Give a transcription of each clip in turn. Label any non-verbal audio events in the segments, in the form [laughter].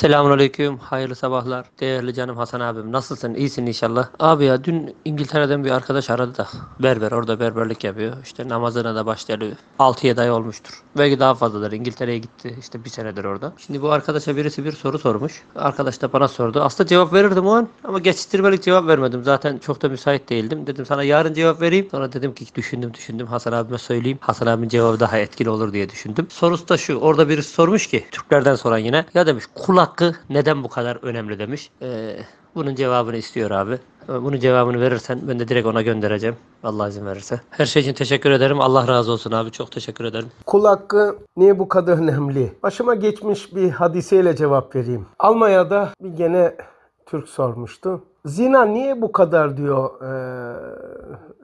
Selamun Aleyküm, hayırlı sabahlar. Değerli canım Hasan abim, nasılsın? İyisin inşallah. Abi ya dün İngiltere'den bir arkadaş aradı da berber, orada berberlik yapıyor. İşte namazına da başladı. 6-7 ay olmuştur. Belki daha fazladır. İngiltere'ye gitti işte bir senedir orada. Şimdi bu arkadaşa birisi bir soru sormuş. Arkadaş da bana sordu. Aslında cevap verirdim o an ama geçiştirmelik cevap vermedim. Zaten çok da müsait değildim. Dedim sana yarın cevap vereyim. Sonra dedim ki düşündüm düşündüm Hasan abime söyleyeyim. Hasan abimin cevabı daha etkili olur diye düşündüm. Sorusu da şu. Orada birisi sormuş ki Türklerden soran yine. Ya demiş kulak hakkı neden bu kadar önemli demiş. Ee, bunun cevabını istiyor abi. Ee, bunun cevabını verirsen ben de direkt ona göndereceğim. Allah izin verirse. Her şey için teşekkür ederim. Allah razı olsun abi. Çok teşekkür ederim. Kul hakkı niye bu kadar önemli? Başıma geçmiş bir hadiseyle cevap vereyim. Almanya'da bir gene Türk sormuştu. Zina niye bu kadar diyor e,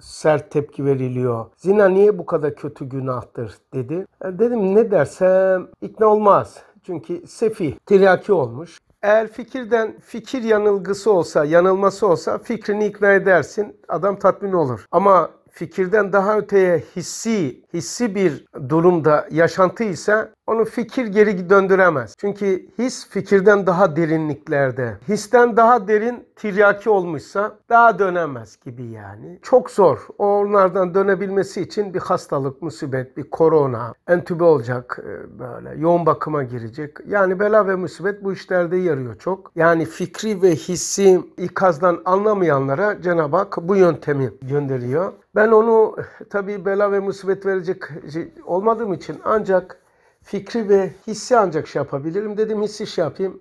sert tepki veriliyor. Zina niye bu kadar kötü günahtır dedi. E, dedim ne dersem ikna olmaz. Çünkü sefi tiryaki olmuş. Eğer fikirden fikir yanılgısı olsa, yanılması olsa fikrini ikna edersin. Adam tatmin olur. Ama fikirden daha öteye hissi, hissi bir durumda yaşantı ise onu fikir geri döndüremez. Çünkü his fikirden daha derinliklerde. Histen daha derin tiryaki olmuşsa daha dönemez gibi yani. Çok zor. Onlardan dönebilmesi için bir hastalık, musibet, bir korona, entübe olacak e, böyle yoğun bakıma girecek. Yani bela ve musibet bu işlerde yarıyor çok. Yani fikri ve hissi ikazdan anlamayanlara Cenab-ı Hak bu yöntemi gönderiyor. Ben onu tabii bela ve musibet verecek şey olmadığım için ancak fikri ve hissi ancak şey yapabilirim. Dedim hissi şey yapayım.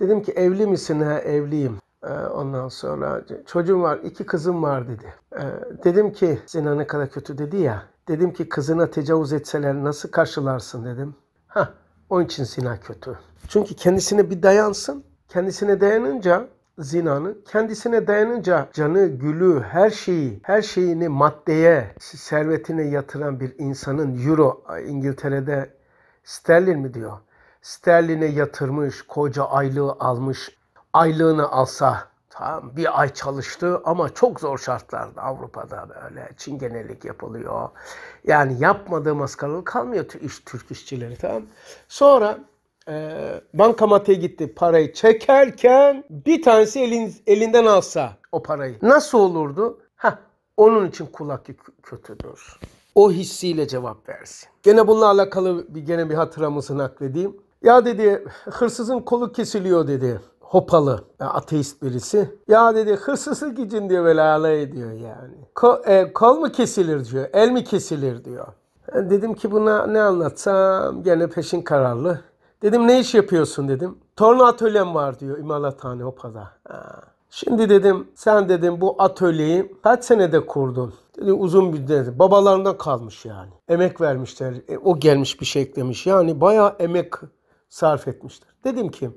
Dedim ki evli misin? Ha, evliyim. Ee, ondan sonra çocuğum var, iki kızım var dedi. Ee, dedim ki zina ne kadar kötü dedi ya. Dedim ki kızına tecavüz etseler nasıl karşılarsın dedim. Ha, onun için zina kötü. Çünkü kendisine bir dayansın. Kendisine dayanınca zinanın kendisine dayanınca canı, gülü, her şeyi, her şeyini maddeye, servetine yatıran bir insanın euro İngiltere'de Sterlin mi diyor? Sterlin'e yatırmış, koca aylığı almış. Aylığını alsa Tamam bir ay çalıştı ama çok zor şartlarda Avrupa'da böyle çingenelik yapılıyor. Yani yapmadığı maskaralık kalmıyor iş, Türk işçileri tamam. Sonra e, bankamatiğe gitti parayı çekerken bir tanesi elin, elinden alsa o parayı. Nasıl olurdu? Ha onun için kulak kötüdür o hissiyle cevap versin. Gene bununla alakalı bir gene bir hatıramızı nakledeyim. Ya dedi hırsızın kolu kesiliyor dedi. Hopalı ateist birisi. Ya dedi hırsızlık için diyor böyle alay ediyor yani. Ko, e, kol mu kesilir diyor, el mi kesilir diyor. E, dedim ki buna ne anlatsam gene peşin kararlı. Dedim ne iş yapıyorsun dedim. Torna atölyem var diyor imalathane Hopa'da. Ha. Şimdi dedim sen dedim bu atölyeyi kaç senede kurdun? Dedi, uzun bir dedi. Babalarından kalmış yani. Emek vermişler. E, o gelmiş bir şey eklemiş. Yani bayağı emek sarf etmişler. Dedim ki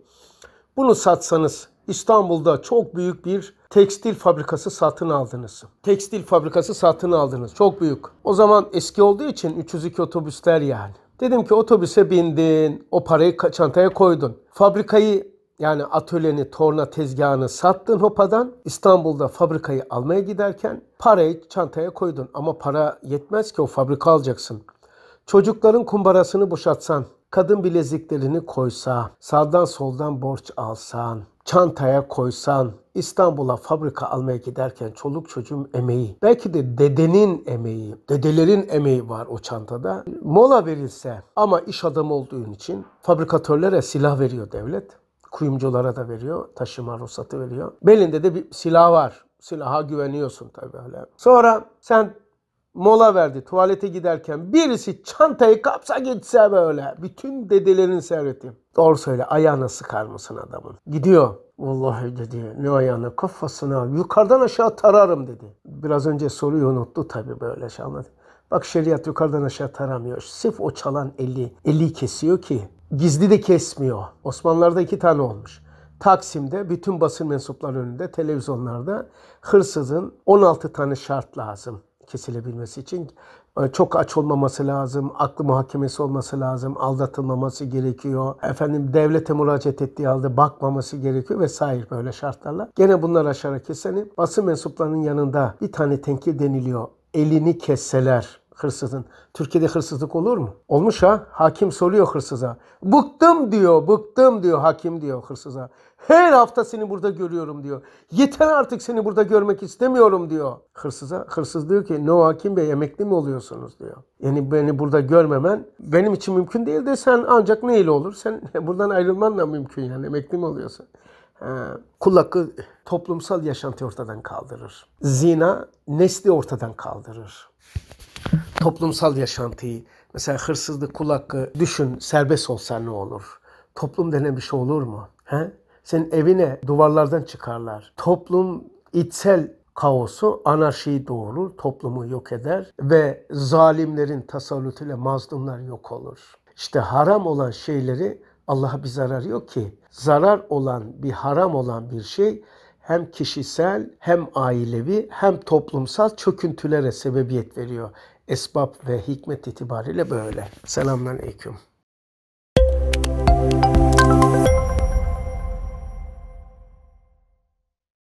bunu satsanız İstanbul'da çok büyük bir tekstil fabrikası satın aldınız. Tekstil fabrikası satın aldınız. Çok büyük. O zaman eski olduğu için 302 otobüsler yani. Dedim ki otobüse bindin, o parayı çantaya koydun. Fabrikayı yani atölyeni, torna tezgahını sattın hopadan. İstanbul'da fabrikayı almaya giderken parayı çantaya koydun ama para yetmez ki o fabrika alacaksın. Çocukların kumbarasını boşatsan, kadın bileziklerini koysa, sağdan soldan borç alsan, çantaya koysan, İstanbul'a fabrika almaya giderken çoluk çocuğun emeği, belki de dedenin emeği, dedelerin emeği var o çantada. Mola verilse ama iş adamı olduğun için fabrikatörlere silah veriyor devlet kuyumculara da veriyor. Taşıma ruhsatı veriyor. Belinde de bir silah var. Silaha güveniyorsun tabii hala. Sonra sen mola verdi tuvalete giderken birisi çantayı kapsa gitse böyle. Bütün dedelerin serveti. Doğru söyle ayağına sıkar mısın adamın? Gidiyor. Vallahi dedi ne ayağını kafasına yukarıdan aşağı tararım dedi. Biraz önce soruyu unuttu tabii böyle şey anladı. Bak şeriat yukarıdan aşağı taramıyor. Sırf o çalan eli, eli kesiyor ki. Gizli de kesmiyor. Osmanlılar'da iki tane olmuş. Taksim'de bütün basın mensupları önünde televizyonlarda hırsızın 16 tane şart lazım kesilebilmesi için. Ee, çok aç olmaması lazım, aklı muhakemesi olması lazım, aldatılmaması gerekiyor. Efendim devlete müracaat ettiği halde bakmaması gerekiyor vesaire böyle şartlarla. Gene bunlar aşağı kesenin basın mensuplarının yanında bir tane tenkil deniliyor. Elini kesseler hırsızın. Türkiye'de hırsızlık olur mu? Olmuş ha. Hakim soruyor hırsıza. Bıktım diyor, bıktım diyor hakim diyor hırsıza. Her hafta seni burada görüyorum diyor. Yeter artık seni burada görmek istemiyorum diyor. Hırsıza, hırsız diyor ki no hakim bey emekli mi oluyorsunuz diyor. Yani beni burada görmemen benim için mümkün değil de sen ancak neyle olur? Sen [laughs] buradan ayrılman da mümkün yani emekli mi oluyorsun? kul hakkı toplumsal yaşantı ortadan kaldırır. Zina nesli ortadan kaldırır toplumsal yaşantıyı, mesela hırsızlık, kul hakkı düşün serbest olsa ne olur? Toplum denen bir şey olur mu? He? Senin evine duvarlardan çıkarlar. Toplum içsel kaosu, anarşiyi doğurur, toplumu yok eder ve zalimlerin tasallutuyla mazlumlar yok olur. İşte haram olan şeyleri Allah'a bir zarar yok ki. Zarar olan, bir haram olan bir şey hem kişisel hem ailevi hem toplumsal çöküntülere sebebiyet veriyor. Esbab ve hikmet itibariyle böyle. Selamünaleyküm. Müzik